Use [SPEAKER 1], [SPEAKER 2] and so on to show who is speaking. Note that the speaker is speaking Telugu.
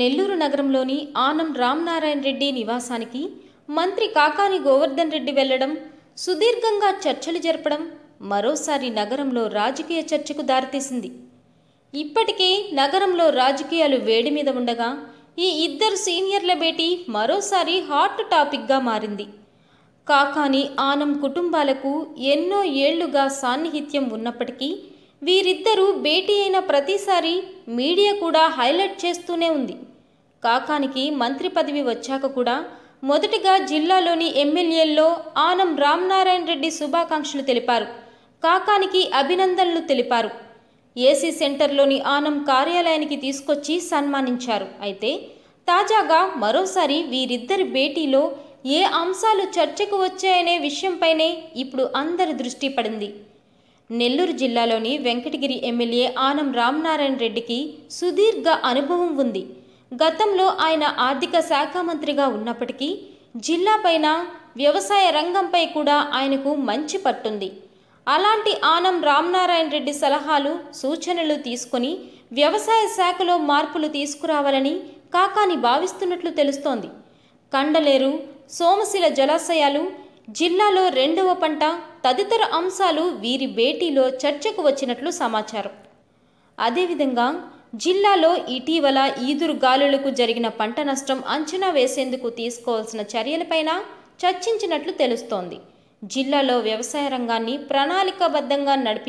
[SPEAKER 1] నెల్లూరు నగరంలోని ఆనం రామ్నారాయణ రెడ్డి నివాసానికి మంత్రి కాకాని గోవర్ధన్ రెడ్డి వెళ్లడం సుదీర్ఘంగా చర్చలు జరపడం మరోసారి నగరంలో రాజకీయ చర్చకు దారితీసింది ఇప్పటికే నగరంలో రాజకీయాలు వేడి మీద ఉండగా ఈ ఇద్దరు సీనియర్ల భేటీ మరోసారి హాట్ టాపిక్గా మారింది కాకాని ఆనం కుటుంబాలకు ఎన్నో ఏళ్లుగా సాన్నిహిత్యం ఉన్నప్పటికీ వీరిద్దరూ భేటీ అయిన ప్రతిసారి మీడియా కూడా హైలైట్ చేస్తూనే ఉంది కాకానికి మంత్రి పదవి వచ్చాక కూడా మొదటిగా జిల్లాలోని ఎమ్మెల్యేల్లో ఆనం రామ్నారాయణ రెడ్డి శుభాకాంక్షలు తెలిపారు కాకానికి అభినందనలు తెలిపారు ఏసీ సెంటర్లోని ఆనం కార్యాలయానికి తీసుకొచ్చి సన్మానించారు అయితే తాజాగా మరోసారి వీరిద్దరి భేటీలో ఏ అంశాలు చర్చకు వచ్చాయనే విషయంపైనే ఇప్పుడు అందరి దృష్టి పడింది నెల్లూరు జిల్లాలోని వెంకటగిరి ఎమ్మెల్యే ఆనం రామ్నారాయణ రెడ్డికి సుదీర్ఘ అనుభవం ఉంది గతంలో ఆయన ఆర్థిక శాఖ మంత్రిగా ఉన్నప్పటికీ జిల్లాపైన వ్యవసాయ రంగంపై కూడా ఆయనకు మంచి పట్టుంది అలాంటి ఆనం రామ్నారాయణ రెడ్డి సలహాలు సూచనలు తీసుకుని వ్యవసాయ శాఖలో మార్పులు తీసుకురావాలని కాకాని భావిస్తున్నట్లు తెలుస్తోంది కండలేరు సోమశిల జలాశయాలు జిల్లాలో రెండవ పంట తదితర అంశాలు వీరి భేటీలో చర్చకు వచ్చినట్లు సమాచారం అదేవిధంగా జిల్లాలో ఇటీవల ఈదురు గాలులకు జరిగిన పంట నష్టం అంచనా వేసేందుకు తీసుకోవాల్సిన చర్యలపైన చర్చించినట్లు తెలుస్తోంది జిల్లాలో వ్యవసాయ రంగాన్ని ప్రణాళికాబద్ధంగా నడిపి